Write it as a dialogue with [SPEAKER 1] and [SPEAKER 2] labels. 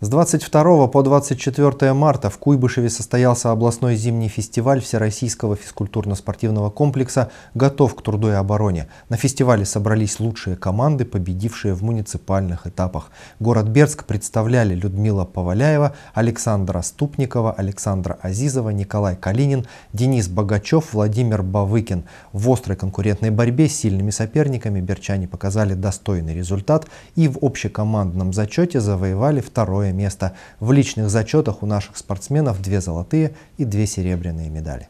[SPEAKER 1] С 22 по 24 марта в Куйбышеве состоялся областной зимний фестиваль Всероссийского физкультурно-спортивного комплекса «Готов к труду и обороне». На фестивале собрались лучшие команды, победившие в муниципальных этапах. Город Бердск представляли Людмила Поваляева, Александра Ступникова, Александра Азизова, Николай Калинин, Денис Богачев, Владимир Бавыкин. В острой конкурентной борьбе с сильными соперниками берчане показали достойный результат и в общекомандном зачете завоевали второе место. В личных зачетах у наших спортсменов две золотые и две серебряные медали.